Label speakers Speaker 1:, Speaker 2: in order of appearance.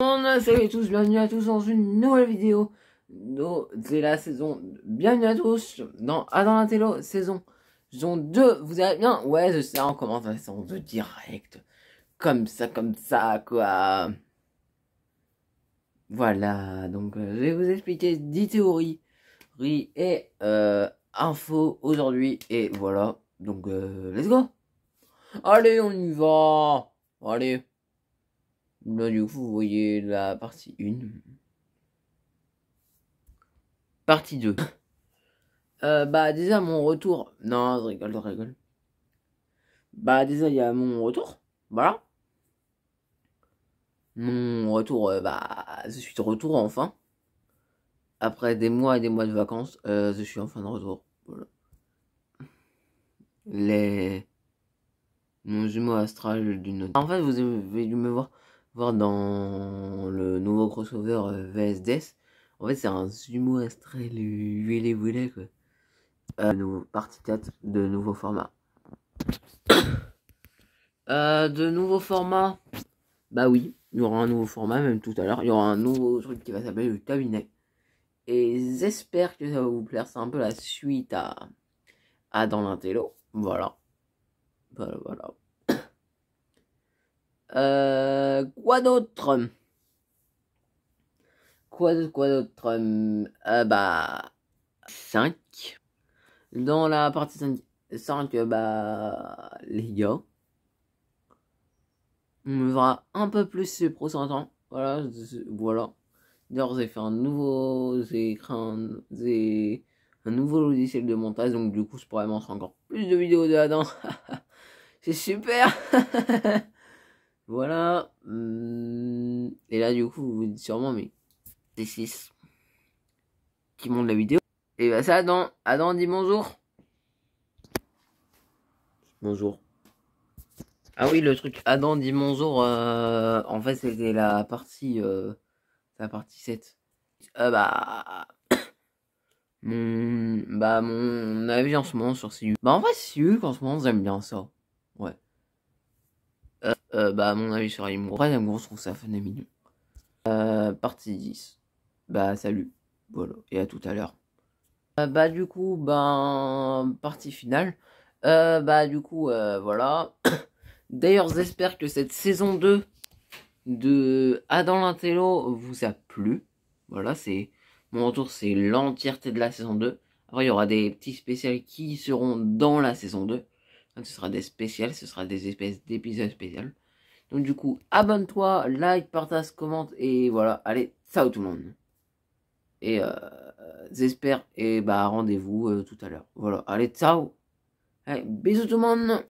Speaker 1: Salut à tous, bienvenue à tous dans une nouvelle vidéo de la saison. Bienvenue à tous dans Adam Intello saison, saison 2. Vous allez bien Ouais, je sais, on commence la saison 2 direct. Comme ça, comme ça, quoi. Voilà, donc euh, je vais vous expliquer 10 théories et euh, infos aujourd'hui. Et voilà, donc euh, let's go. Allez, on y va. Allez. Là, du coup, vous voyez la partie 1. Partie 2. Euh, bah, déjà, mon retour. Non, je rigole, je rigole. Bah, déjà, il y a mon retour. Voilà. Mon retour, euh, bah, je suis de retour enfin. Après des mois et des mois de vacances, euh, je suis enfin de retour. Voilà. Les. Mon jumeau astral d'une. En fait, vous avez dû me voir dans le nouveau crossover euh, VSD. En fait, c'est un sumo astral huilé les quoi. Euh, nouveau, partie 4 de nouveau format. Euh, de nouveau format. Bah oui, il y aura un nouveau format, même tout à l'heure. Il y aura un nouveau truc qui va s'appeler le cabinet. Et j'espère que ça va vous plaire. C'est un peu la suite à, à Dans l'Intello. Voilà. Voilà, voilà. Euh, quoi d'autre Quoi d'autre Quoi euh, d'autre euh, Bah... 5. Dans la partie 5, euh, bah... Les gars. On verra un peu plus ces temps Voilà. Voilà. D'ailleurs, j'ai fait un nouveau... J'ai créé un... nouveau logiciel de montage. Donc, du coup, je pourrais montrer encore plus de vidéos de dedans C'est super Voilà. Mm, et là, du coup, vous vous dites sûrement, mais c'est 6 qui monte la vidéo. Et bah, ça, Adam. Adam dit bonjour. Bonjour. Ah oui, le truc Adam dit bonjour, euh, en fait, c'était la partie, euh, la partie 7. Ah euh, bah, mon, bah, mon avis en ce moment sur CU. Bah, en vrai, CU, en ce moment, j'aime bien ça. Euh, euh, bah, à mon avis sur Imura, je trouve ça fun et mignon. Euh, partie 10. Bah, salut. Voilà, et à tout à l'heure. Euh, bah, du coup, ben, partie finale. bah, du coup, voilà. D'ailleurs, j'espère que cette saison 2 de Adam Lintello vous a plu. Voilà, c'est mon retour, c'est l'entièreté de la saison 2. Après, il y aura des petits spéciales qui seront dans la saison 2 ce sera des spéciales, ce sera des espèces d'épisodes spéciaux. Donc du coup, abonne-toi, like, partage, commente et voilà. Allez, ciao tout le monde. Et euh, j'espère et bah rendez-vous euh, tout à l'heure. Voilà, allez, ciao. Allez, bisous tout le monde.